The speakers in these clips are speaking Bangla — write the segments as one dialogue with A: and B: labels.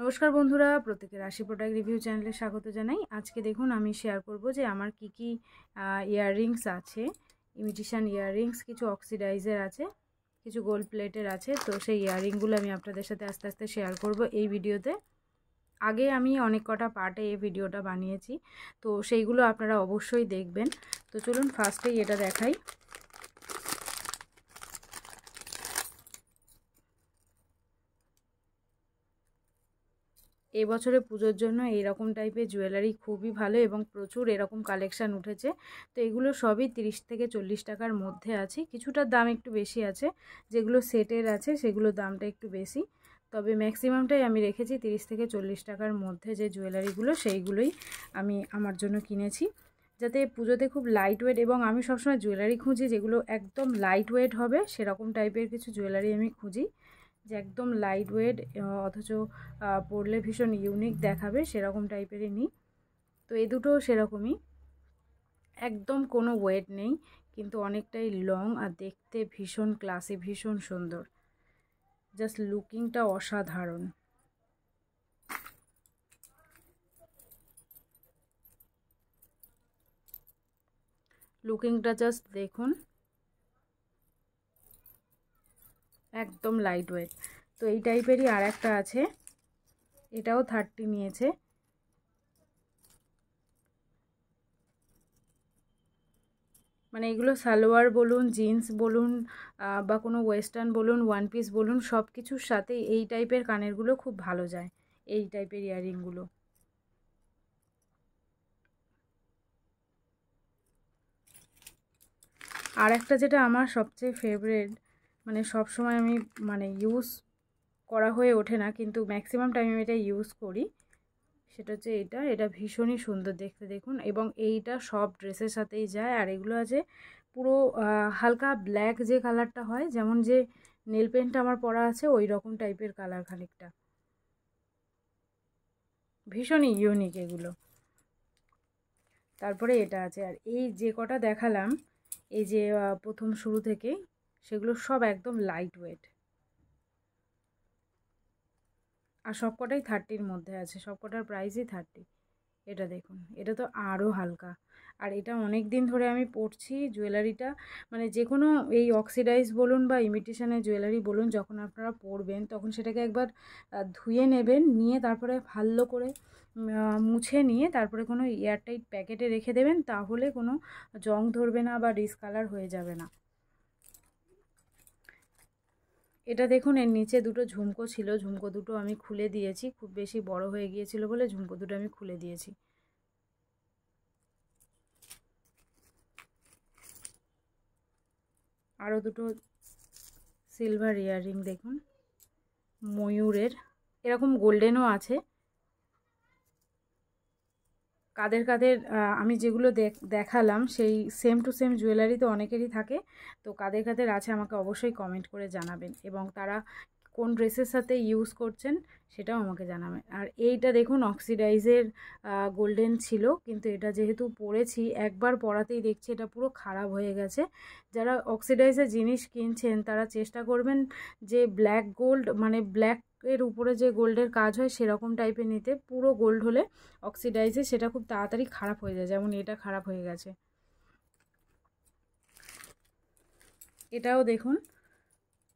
A: নমস্কার বন্ধুরা প্রত্যেকের রাশি প্রোডাক্ট রিভিউ চ্যানেলে স্বাগত জানাই আজকে দেখুন আমি শেয়ার করব যে আমার কি কি ইয়াররিংস আছে ইমিটিশান ইয়াররিংস কিছু অক্সিডাইজার আছে কিছু গোল্ড প্লেটের আছে তো সেই ইয়াররিংগুলো আমি আপনাদের সাথে আস্তে আস্তে শেয়ার করব এই ভিডিওতে আগে আমি অনেক কটা পার্টে এই ভিডিওটা বানিয়েছি তো সেইগুলো আপনারা অবশ্যই দেখবেন তো চলুন ফার্স্টেই এটা দেখাই এ বছরে পুজোর জন্য এইরকম টাইপের জুয়েলারি খুবই ভালো এবং প্রচুর এরকম কালেকশান উঠেছে তো এগুলো সবই তিরিশ থেকে চল্লিশ টাকার মধ্যে আছে কিছুটা দাম একটু বেশি আছে যেগুলো সেটের আছে সেগুলো দামটা একটু বেশি তবে ম্যাক্সিমামটাই আমি রেখেছি তিরিশ থেকে চল্লিশ টাকার মধ্যে যে জুয়েলারিগুলো সেইগুলোই আমি আমার জন্য কিনেছি যাতে পুজোতে খুব লাইট ওয়েট এবং আমি সবসময় জুয়েলারি খুঁজি যেগুলো একদম লাইট ওয়েট হবে সেরকম টাইপের কিছু জুয়েলারি আমি খুঁজি যে একদম লাইট ওয়েট অথচ পরলে ভীষণ ইউনিক দেখাবে সেরকম টাইপেরই নিই তো এই দুটো সেরকমই একদম কোনো ওয়েট নেই কিন্তু অনেকটাই লং আর দেখতে ভীষণ ক্লাসি ভীষণ সুন্দর জাস্ট লুকিংটা অসাধারণ লুকিংটা জাস্ট দেখুন একদম লাইট ওয়েট তো এই টাইপেরই আর একটা আছে এটাও থার্টি নিয়েছে মানে এগুলো সালোয়ার বলুন জিন্স বলুন বা কোনো ওয়েস্টার্ন বলুন ওয়ান পিস বলুন সব কিছুর সাথে এই টাইপের কানেরগুলো খুব ভালো যায় এই টাইপের ইয়ারিংগুলো আর একটা যেটা আমার সবচেয়ে ফেভারেট মানে সব সময় আমি মানে ইউজ করা হয়ে ওঠে না কিন্তু ম্যাক্সিমাম টাইম আমি এটা ইউজ করি সেটা হচ্ছে এটা এটা ভীষণই সুন্দর দেখতে দেখুন এবং এইটা সব ড্রেসের সাথেই যায় আর এগুলো আছে পুরো হালকা ব্ল্যাক যে কালারটা হয় যেমন যে নেল পেন্টটা আমার পরা আছে ওই রকম টাইপের কালার খানিকটা ভীষণই ইউনিক এগুলো তারপরে এটা আছে আর এই যে কটা দেখালাম এই যে প্রথম শুরু থেকে সেগুলো সব একদম লাইট ওয়েট আর সবকটাই থার্টির মধ্যে আছে সবকটার প্রাইসই থার্টি এটা দেখুন এটা তো আরও হালকা আর এটা অনেক দিন ধরে আমি পরছি জুয়েলারিটা মানে যে কোনো এই অক্সিডাইজ বলুন বা ইমিটেশনের জুয়েলারি বলুন যখন আপনারা পরবেন তখন সেটাকে একবার ধুয়ে নেবেন নিয়ে তারপরে ভালো করে মুছে নিয়ে তারপরে কোনো এয়ারটাইট প্যাকেটে রেখে দেবেন তাহলে কোনো জং ধরবে না বা ডিসকালার হয়ে যাবে না এটা দেখুন এর নিচে দুটো ঝুমকো ছিল ঝুমকো দুটো আমি খুলে দিয়েছি খুব বেশি বড় হয়ে গিয়েছিল বলে ঝুমকো দুটো আমি খুলে দিয়েছি আরও দুটো সিলভার ইয়াররিং দেখুন ময়ূরের এরকম গোল্ডেনও আছে কাদের কাদের আমি যেগুলো দেখালাম সেই সেম টু সেম জুয়েলারি তো অনেকেরই থাকে তো কাদের কাদের আছে আমাকে অবশ্যই কমেন্ট করে জানাবেন এবং তারা কোন ড্রেসের সাথে ইউজ করছেন সেটাও আমাকে জানাবেন আর এইটা দেখুন অক্সিডাইজের গোল্ডেন ছিল কিন্তু এটা যেহেতু পরেছি একবার পরাতেই দেখছি এটা পুরো খারাপ হয়ে গেছে যারা অক্সিডাইজের জিনিস কিনছেন তারা চেষ্টা করবেন যে ব্ল্যাক গোল্ড মানে ব্ল্যাক এর উপরে যে গোল্ডের কাজ হয় সেরকম টাইপের নিতে পুরো গোল্ড হলে অক্সিডাইজে সেটা খুব তাড়াতাড়ি খারাপ হয়ে যায় যেমন এটা খারাপ হয়ে গেছে এটাও দেখুন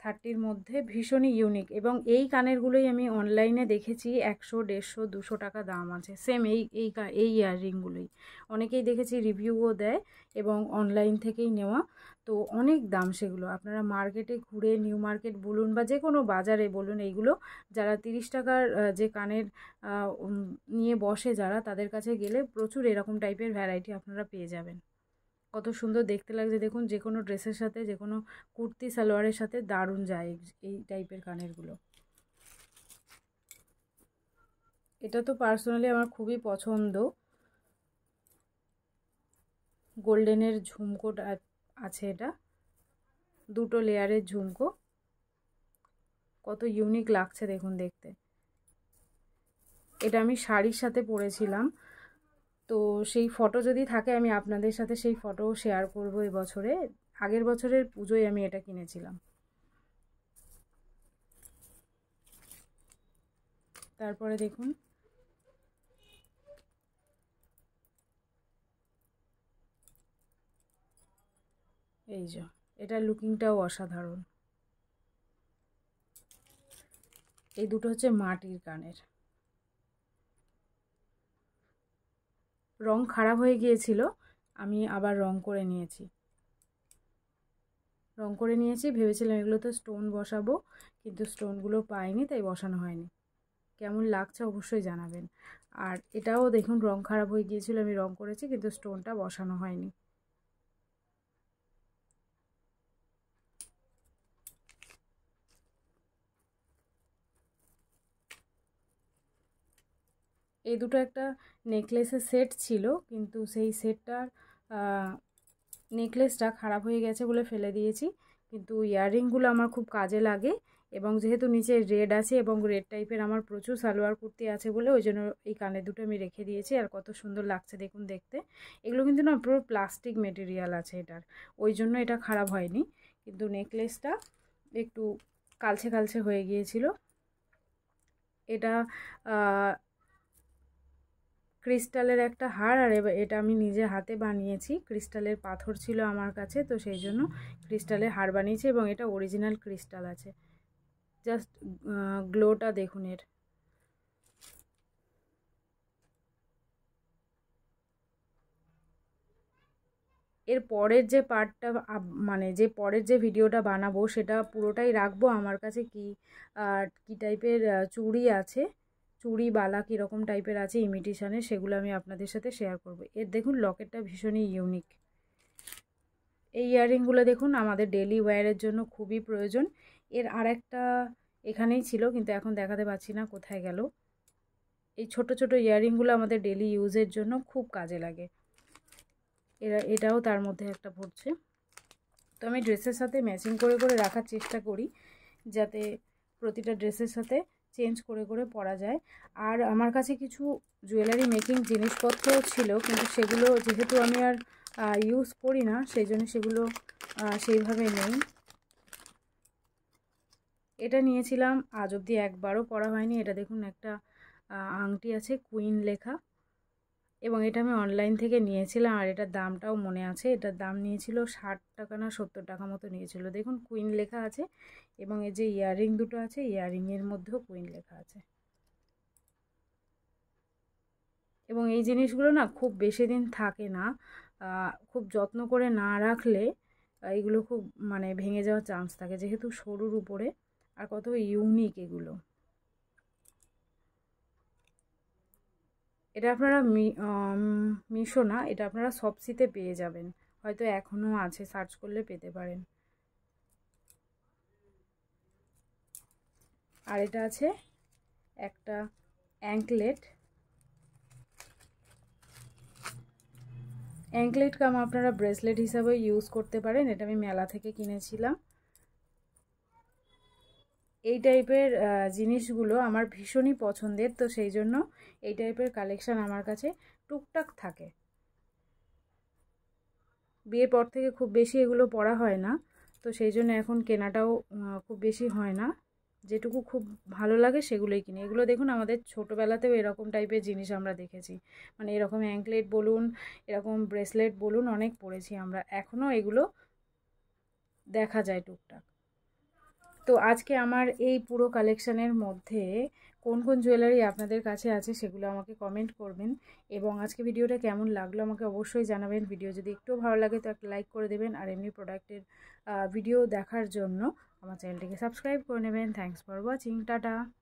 A: থার্টির মধ্যে ভীষণই ইউনিক এবং এই কানেরগুলোই আমি অনলাইনে দেখেছি একশো দেড়শো দুশো টাকা দাম আছে সেম এই এই এই ইয়াররিংগুলোই অনেকেই দেখেছি রিভিউও দেয় এবং অনলাইন থেকেই নেওয়া তো অনেক দাম সেগুলো আপনারা মার্কেটে ঘুরে নিউ মার্কেট বলুন বা যে কোনো বাজারে বলুন এইগুলো যারা তিরিশ টাকার যে কানের নিয়ে বসে যারা তাদের কাছে গেলে প্রচুর এরকম টাইপের ভ্যারাইটি আপনারা পেয়ে যাবেন কত সুন্দর দেখতে লাগছে দেখুন যে কোনো ড্রেসের সাথে যে কোনো কুর্তি সালোয়ারের সাথে দারুণ যায় এই টাইপের কানেরগুলো এটা তো পার্সোনালি আমার খুবই পছন্দ গোল্ডেনের ঝুমকো আছে এটা দুটো লেয়ারের ঝুমকো কত ইউনিক লাগছে দেখুন দেখতে এটা আমি শাড়ির সাথে পরেছিলাম তো সেই ফটো যদি থাকে আমি আপনাদের সাথে সেই ফটো শেয়ার করব এই বছরে আগের বছরের পুজোয় আমি এটা কিনেছিলাম তারপরে দেখুন এই যে এটা লুকিংটাও অসাধারণ এই দুটো হচ্ছে মাটির কানের রং খারাপ হয়ে গিয়েছিল আমি আবার রং করে নিয়েছি রং করে নিয়েছি ভেবেছিলাম এগুলোতে স্টোন বসাবো কিন্তু স্টোনগুলো পাইনি তাই বসানো হয়নি কেমন লাগছে অবশ্যই জানাবেন আর এটাও দেখুন রং খারাপ হয়ে গিয়েছিল আমি রং করেছি কিন্তু স্টোনটা বসানো হয়নি এই দুটো একটা নেকলেসের সেট ছিল কিন্তু সেই সেটটার নেকলেসটা খারাপ হয়ে গেছে বলে ফেলে দিয়েছি কিন্তু ইয়াররিংগুলো আমার খুব কাজে লাগে এবং যেহেতু নিচে রেড আছে এবং রেড টাইপের আমার প্রচুর সালোয়ার কুর্তি আছে বলে ওই জন্য এই কানে দুটো আমি রেখে দিয়েছি আর কত সুন্দর লাগছে দেখুন দেখতে এগুলো কিন্তু না পুরো প্লাস্টিক মেটেরিয়াল আছে এটার ওই জন্য এটা খারাপ হয়নি কিন্তু নেকলেসটা একটু কালছে কালছে হয়ে গিয়েছিল এটা ক্রিস্টালের একটা হাড় আর এটা আমি নিজে হাতে বানিয়েছি ক্রিস্টালের পাথর ছিল আমার কাছে তো সেই জন্য ক্রিস্টালের হাড় বানিয়েছি এবং এটা অরিজিনাল ক্রিস্টাল আছে জাস্ট গ্লোটা দেখুন এর এর পরের যে পার্টটা মানে যে পরের যে ভিডিওটা বানাবো সেটা পুরোটাই রাখবো আমার কাছে কি কী টাইপের চুড়ি আছে চুড়ি বালা কীরকম টাইপের আছে ইমিটেশানের সেগুলো আমি আপনাদের সাথে শেয়ার করব এর দেখুন লকেটটা ভীষণই ইউনিক এই ইয়াররিংগুলো দেখুন আমাদের ডেলি ওয়্যারের জন্য খুবই প্রয়োজন এর আরেকটা এখানেই ছিল কিন্তু এখন দেখাতে পাচ্ছি না কোথায় গেল এই ছোট ছোট ইয়াররিংগুলো আমাদের ডেলি ইউজের জন্য খুব কাজে লাগে এরা এটাও তার মধ্যে একটা পড়ছে তো আমি ড্রেসের সাথে ম্যাচিং করে করে রাখার চেষ্টা করি যাতে প্রতিটা ড্রেসের সাথে চেঞ্জ করে করে পরা যায় আর আমার কাছে কিছু জুয়েলারি মেকিং জিনিসপত্রও ছিল কিন্তু সেগুলো যেহেতু আমি আর ইউজ করি না সেই জন্য সেগুলো সেইভাবে নেই এটা নিয়েছিলাম আজ অবধি একবারও পরা হয়নি এটা দেখুন একটা আংটি আছে কুইন লেখা এবং এটা আমি অনলাইন থেকে নিয়েছিলাম আর এটার দামটাও মনে আছে এটার দাম নিয়েছিল ষাট টাকা না সত্তর টাকা মতো নিয়েছিল দেখুন কুইন লেখা আছে এবং এই যে ইয়াররিং দুটো আছে ইয়াররিংয়ের মধ্যেও কুইন লেখা আছে এবং এই জিনিসগুলো না খুব বেশি দিন থাকে না খুব যত্ন করে না রাখলে এগুলো খুব মানে ভেঙে যাওয়ার চান্স থাকে যেহেতু সরুর উপরে আর কত ইউনিক এগুলো এটা আপনারা মিশো না এটা আপনারা সবসিতে পেয়ে যাবেন হয়তো এখনও আছে সার্চ করলে পেতে পারেন আর এটা আছে একটা অ্যাঙ্কলেট অ্যাঙ্কলেট কাম আপনারা ব্রেসলেট হিসাবে ইউজ করতে পারেন এটা আমি মেলা থেকে কিনেছিলাম এই টাইপের জিনিসগুলো আমার ভীষণই পছন্দের তো সেই জন্য এই টাইপের কালেকশান আমার কাছে টুকটাক থাকে বিয়ের পর থেকে খুব বেশি এগুলো পরা হয় না তো সেই জন্য এখন কেনাটাও খুব বেশি হয় না যেটুকু খুব ভালো লাগে সেগুলোই কিনি এগুলো দেখুন আমাদের ছোটোবেলাতেও এরকম টাইপের জিনিস আমরা দেখেছি মানে এরকম অ্যাঙ্কলেট বলুন এরকম ব্রেসলেট বলুন অনেক পড়েছি আমরা এখনও এগুলো দেখা যায় টুকটাক তো আজকে আমার এই পুরো কালেকশানের মধ্যে কোন কোন জুয়েলারি আপনাদের কাছে আছে সেগুলো আমাকে কমেন্ট করবেন এবং আজকে ভিডিওটা কেমন লাগলো আমাকে অবশ্যই জানাবেন ভিডিও যদি একটু ভালো লাগে তো একটা লাইক করে দেবেন আর এমনি প্রোডাক্টের ভিডিও দেখার জন্য আমার চ্যানেলটিকে সাবস্ক্রাইব করে নেবেন থ্যাংকস ফর ওয়াচিং টাটা